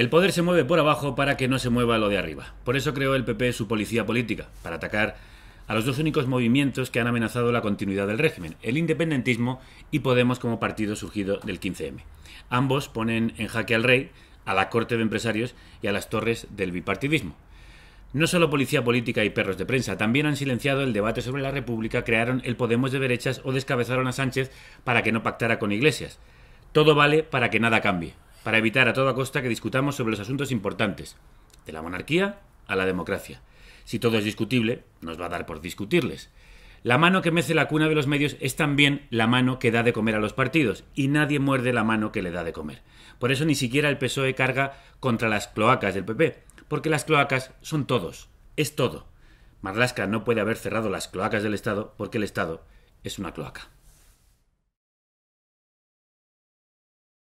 El poder se mueve por abajo para que no se mueva lo de arriba. Por eso creó el PP su policía política, para atacar a los dos únicos movimientos que han amenazado la continuidad del régimen, el independentismo y Podemos como partido surgido del 15M. Ambos ponen en jaque al rey, a la corte de empresarios y a las torres del bipartidismo. No solo policía política y perros de prensa, también han silenciado el debate sobre la República, crearon el Podemos de derechas o descabezaron a Sánchez para que no pactara con Iglesias. Todo vale para que nada cambie para evitar a toda costa que discutamos sobre los asuntos importantes, de la monarquía a la democracia. Si todo es discutible, nos va a dar por discutirles. La mano que mece la cuna de los medios es también la mano que da de comer a los partidos, y nadie muerde la mano que le da de comer. Por eso ni siquiera el PSOE carga contra las cloacas del PP, porque las cloacas son todos, es todo. Marlaska no puede haber cerrado las cloacas del Estado porque el Estado es una cloaca.